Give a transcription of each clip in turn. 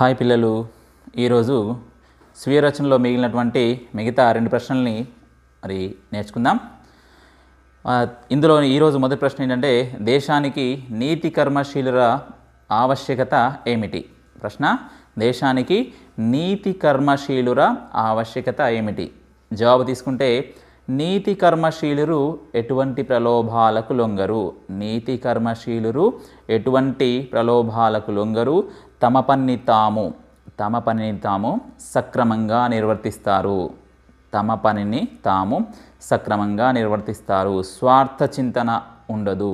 hi పిల్లలు ఈరోజు స్వీయ రచనలో మిగిలినటువంటి మిగతా రెండు ప్రశ్నల్ని మరి నేర్చుకుందాం ఇందులో ఈరోజు మొదటి ప్రశ్న ఏంటంటే దేశానికి నీతి కర్మశీలుల ఆవశ్యకత ఏమిటి ప్రశ్న దేశానికి నీతి కర్మశీలుర ఆవశ్యకత ఏమిటి జవాబు తీసుకుంటే నీతి కర్మశీలురు ఎటువంటి ప్రలోభాలకు లొంగరు నీతి కర్మశీలురు ఎటువంటి ప్రలోభాలకు లొంగరు తమ పని తాము తమ పనిని తాము సక్రమంగా నిర్వర్తిస్తారు తమ పనిని తాము సక్రమంగా నిర్వర్తిస్తారు స్వార్థ చింతన ఉండదు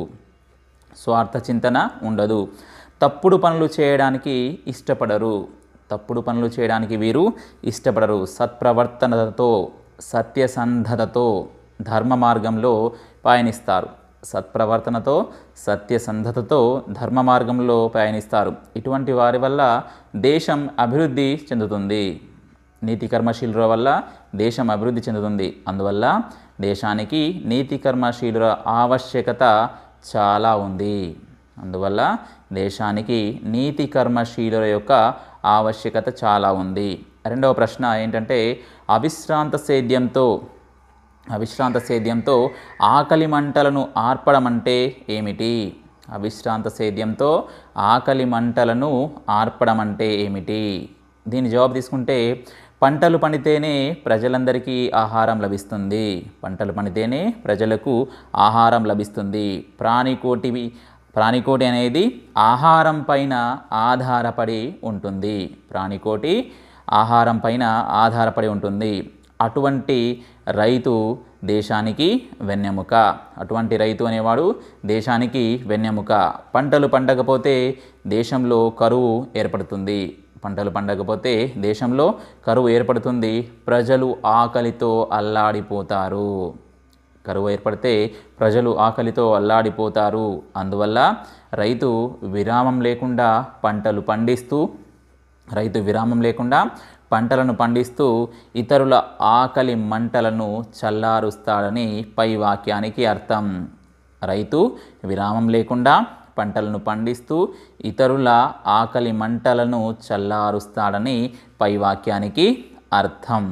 స్వార్థ చింతన ఉండదు తప్పుడు పనులు చేయడానికి ఇష్టపడరు తప్పుడు పనులు చేయడానికి వీరు ఇష్టపడరు సత్ప్రవర్తనతో సత్యసంధతతో ధర్మ మార్గంలో పయనిస్తారు సత్ప్రవర్తనతో సత్యసంధతతో ధర్మ మార్గంలో పయనిస్తారు ఇటువంటి వారి వల్ల దేశం అభివృద్ధి చెందుతుంది నీతి కర్మశీలుల వల్ల దేశం అభివృద్ధి చెందుతుంది అందువల్ల దేశానికి నీతి కర్మశీలుల ఆవశ్యకత చాలా ఉంది అందువల్ల దేశానికి నీతి కర్మశీలుల యొక్క ఆవశ్యకత చాలా ఉంది రెండవ ప్రశ్న ఏంటంటే అవిశ్రాంత సేద్యంతో అవిశ్రాంత సేద్యంతో ఆకలి మంటలను ఆర్పడమంటే ఏమిటి అవిశ్రాంత సేద్యంతో ఆకలి మంటలను ఆర్పడమంటే ఏమిటి దీని జవాబు తీసుకుంటే పంటలు పండితేనే ప్రజలందరికీ ఆహారం లభిస్తుంది పంటలు పండితేనే ప్రజలకు ఆహారం లభిస్తుంది ప్రాణికోటివి ప్రాణికోటి అనేది ఆహారం పైన ఆధారపడి ఉంటుంది ప్రాణికోటి ఆహారం పైన ఆధారపడి ఉంటుంది అటువంటి రైతు దేశానికి వెన్నెముక అటువంటి రైతు అనేవాడు దేశానికి వెన్నెముక పంటలు పండకపోతే దేశంలో కరువు ఏర్పడుతుంది పంటలు పండకపోతే దేశంలో కరువు ఏర్పడుతుంది ప్రజలు ఆకలితో అల్లాడిపోతారు కరువు ఏర్పడితే ప్రజలు ఆకలితో అల్లాడిపోతారు అందువల్ల రైతు విరామం లేకుండా పంటలు పండిస్తూ రైతు విరామం లేకుండా పంటలను పండిస్తూ ఇతరుల ఆకలి మంటలను చల్లారుస్తాడని పై వాక్యానికి అర్థం రైతు విరామం లేకుండా పంటలను పండిస్తూ ఇతరుల ఆకలి మంటలను చల్లారుస్తాడని పై వాక్యానికి అర్థం